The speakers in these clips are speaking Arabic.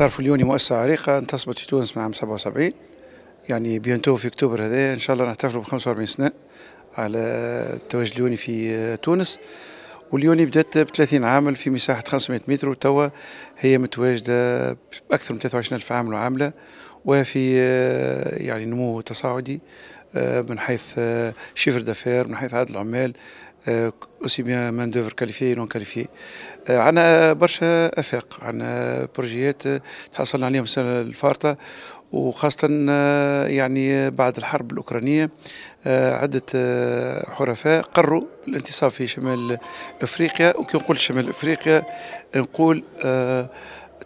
تعرف اليوني مؤسسة عريقة انتصبت في تونس من عام 77 يعني بينتو في اكتوبر هذا ان شاء الله نحتفلوا ب 45 سنة على التواجد اليوني في تونس واليوني بدات ب 30 عامل في مساحة 500 متر وتوا هي متواجدة بأكثر من الف عامل وعاملة وفي يعني نمو تصاعدي آه، من حيث آه، شيفر دافير من حيث عدد العمال اوسي بيان مان دوفر كاليفي نون كاليفي عندنا برشا افاق عندنا بروجيات تحصلنا عليهم السنه الفارطه وخاصة آه، يعني بعد الحرب الأوكرانية آه، عدة آه، حرفاء قروا الانتصاب في شمال أفريقيا وكي نقول شمال أفريقيا نقول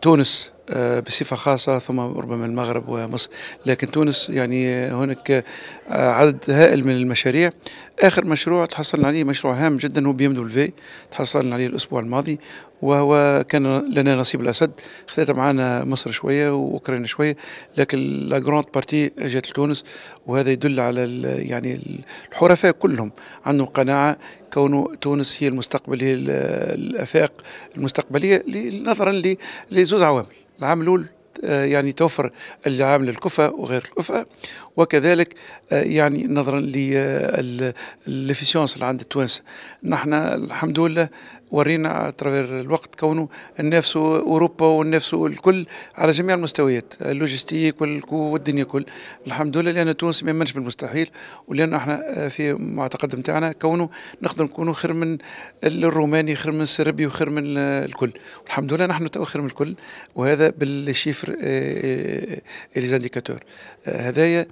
تونس آه، بصفة خاصة ثم ربما المغرب ومصر لكن تونس يعني هناك آه، عدد هائل من المشاريع آخر مشروع تحصلنا عليه مشروع هام جدا هو بي ام تحصلنا عليه الأسبوع الماضي وهو كان لنا نصيب الأسد خذيت معنا مصر شوية وأوكرانيا شوية لكن لا جراند بارتي جات لتونس وهذا يدل على يعني الحرفاء كلهم عندهم قناعة كون تونس هي المستقبل هي الآفاق المستقبلية نظرا لزوز عوامل العام الأول آه، يعني توفر العامل الكفء وغير الكفة وكذلك آه، يعني نظرا للافيشونس آه، اللي عند التوانسه نحن الحمد لله ورينا اترافير الوقت كونه النفس اوروبا والنفس الكل على جميع المستويات اللوجستيك والدنيا كل الحمد لله لان تونس ما يمنش بالمستحيل ولان احنا في المعتقد نتاعنا كونه نقدر نكونوا خير من الروماني خير من السربي وخير من الكل والحمد لله نحن تو خير من الكل وهذا بالشيفر آه، آه، آه، ليزانديكاتور هذايا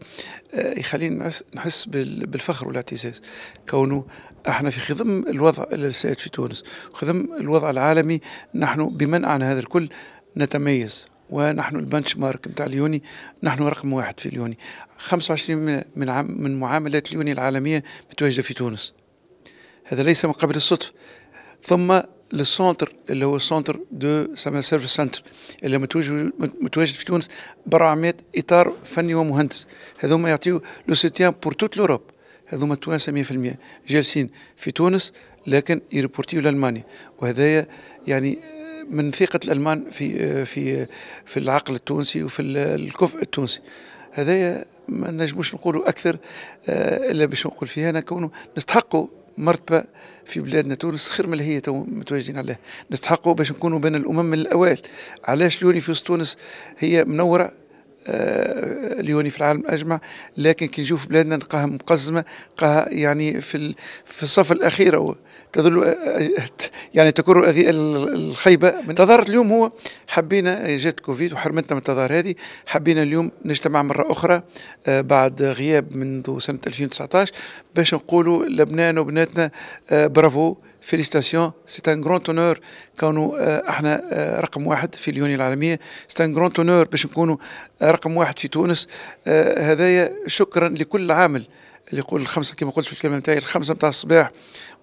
يخلينا نحس بالفخر والاعتزاز كونه احنا في خضم الوضع السائد في تونس وخضم الوضع العالمي نحن بمنع عن هذا الكل نتميز ونحن البنش مارك نتاع اليوني نحن رقم واحد في اليوني 25 من عام من معاملات اليوني العالميه متواجده في تونس هذا ليس من قبل الصدفه ثم للسونتر اللي هو السونتر دو سما سيرفيس سنتر اللي متواجد متواجد في تونس ب 400 اطار فني ومهندس هذوما يعطيو لو سوتيان بور توت لوروب هذوما التوانسه 100% جالسين في تونس لكن يريبورتيو لالمانيا وهذايا يعني من ثقه الالمان في في في العقل التونسي وفي الكفء التونسي هذايا ما نجموش نقولوا اكثر آه، الا باش نقول فيها انا كونه نستحقوا مرتبه في بلادنا تونس خير من اللي هي تو متواجدين عليها نستحقوا باش نكونوا بين الامم من الاوائل علاش اليونيفيوس تونس هي منوره آه، ليوني في العالم اجمع لكن كي نشوف بلادنا نلقاها مقزمه نلقاها يعني في في الصف الاخير تظل آه، يعني تكر الخيبه من تظاهرة اليوم هو حبينا آه، جات كوفيد وحرمتنا من التظاهر هذه حبينا اليوم نجتمع مره اخرى بعد غياب منذ سنه 2019 باش نقولوا لبنان وبناتنا برافو فيليستاسيون سي ان غران اونور كونو احنا رقم واحد في اليوني العالمية سي ان غران اونور باش نكونوا رقم واحد في تونس هذايا شكرا لكل عامل اللي يقول الخمسة كما قلت في الكلمة نتاعي الخمسة نتاع الصباح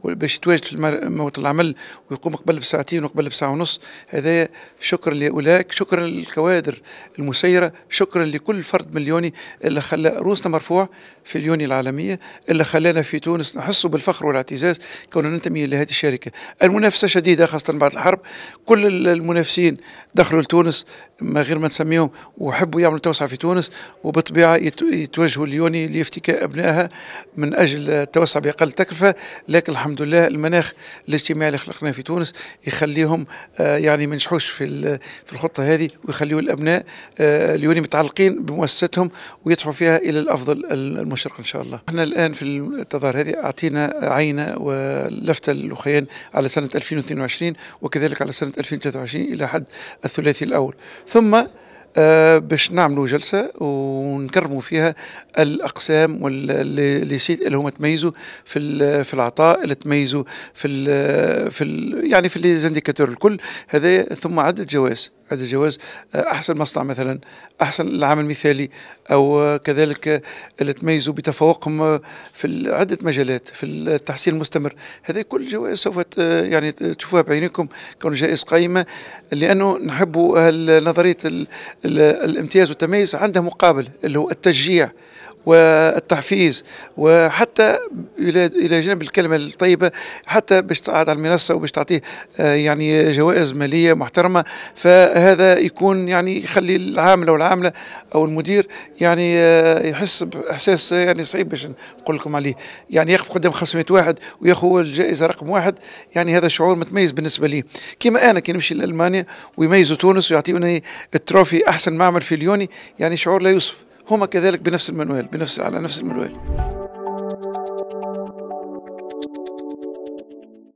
باش يتواجد في موطن العمل ويقوم قبل بساعتين وقبل بساعه ونص هذا شكرا لاولئك شكرا للكوادر المسيره شكرا لكل فرد مليوني اللي خلى روسنا مرفوع في اليوني العالميه اللي خلانا في تونس نحس بالفخر والاعتزاز كوننا ننتمي لهذه الشركه المنافسه شديده خاصه بعد الحرب كل المنافسين دخلوا لتونس ما غير ما نسميهم وحبوا يعملوا توسعه في تونس وبالطبيعه يتوجهوا اليوني لافتكاء ابنائها من اجل التوسع باقل تكلفه لكن الحمد الحمد لله المناخ الاجتماعي اللي خلقناه في تونس يخليهم آه، يعني ما ينجحوش في في الخطه هذه ويخليوا الابناء آه، اللي متعلقين بمؤسستهم ويدفعوا فيها الى الافضل المشرق ان شاء الله. احنا الان في التظاهر هذه اعطينا عينه ولفته للخيان على سنه 2022 وكذلك على سنه 2023 الى حد الثلاثي الاول ثم آه، باش نعملوا جلسه ونكرموا فيها الاقسام واللي اللي هما تميزوا في في العطاء اللي تميزوا في في يعني في الكل هذا ثم عدد جوائز بعد الجواز آه، احسن مصنع مثلا احسن العمل المثالي او آه، كذلك آه، اللي تميزوا بتفوقهم في عده مجالات في التحسين المستمر هذه كل جوائز سوف يعني تشوفوها بعينكم كون جائزه قائمه لانه نحب نظريه الامتياز والتميز عندها مقابل اللي هو التشجيع والتحفيز وحتى الى جانب الكلمه الطيبه حتى باش تقعد على المنصه وباش تعطيه آه، يعني جوائز ماليه محترمه فهذا يكون يعني يخلي العامله والعامله او المدير يعني آه، يحس باحساس يعني صعيب باش نقول لكم عليه يعني يقف قدام 500 واحد وياخذ الجائزه رقم واحد يعني هذا شعور متميز بالنسبه لي كما انا كي نمشي لالمانيا ويميزوا تونس ويعطيوني التروفي احسن معمل في ليوني يعني شعور لا يوصف هما كذلك بنفس المنوال بنفس على نفس المنوال